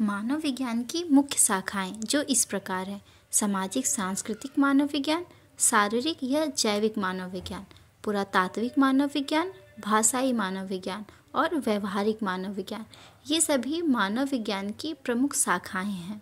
मानव विज्ञान की मुख्य शाखाएं जो इस प्रकार हैं सामाजिक सांस्कृतिक मानव विज्ञान शारीरिक या जैविक मानव विज्ञान पुरातात्विक मानव विज्ञान भाषाई मानव विज्ञान और व्यवहारिक मानव विज्ञान ये सभी मानव विज्ञान की प्रमुख शाखाएं हैं